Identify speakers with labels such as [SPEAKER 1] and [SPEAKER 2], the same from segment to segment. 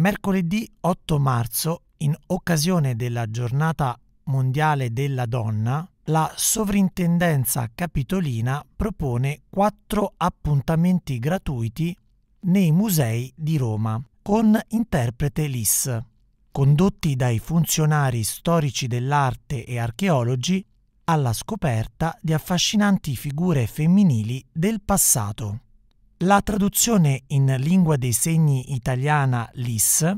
[SPEAKER 1] Mercoledì 8 marzo, in occasione della giornata mondiale della donna, la sovrintendenza capitolina propone quattro appuntamenti gratuiti nei musei di Roma con interprete LIS, condotti dai funzionari storici dell'arte e archeologi alla scoperta di affascinanti figure femminili del passato. La traduzione in lingua dei segni italiana LIS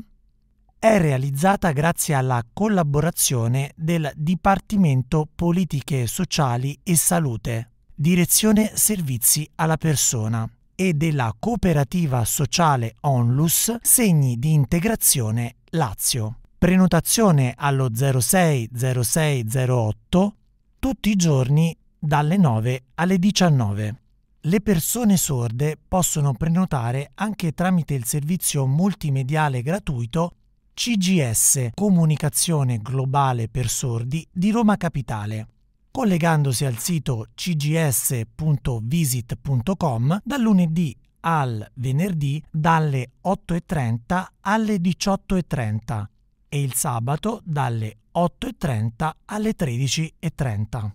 [SPEAKER 1] è realizzata grazie alla collaborazione del Dipartimento Politiche Sociali e Salute, Direzione Servizi alla Persona e della Cooperativa Sociale Onlus Segni di Integrazione Lazio. Prenotazione allo 060608 tutti i giorni dalle 9 alle 19. Le persone sorde possono prenotare anche tramite il servizio multimediale gratuito CGS Comunicazione Globale per Sordi di Roma Capitale, collegandosi al sito cgs.visit.com dal lunedì al venerdì dalle 8.30 alle 18.30 e il sabato dalle 8.30 alle 13.30.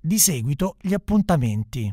[SPEAKER 1] Di seguito gli appuntamenti.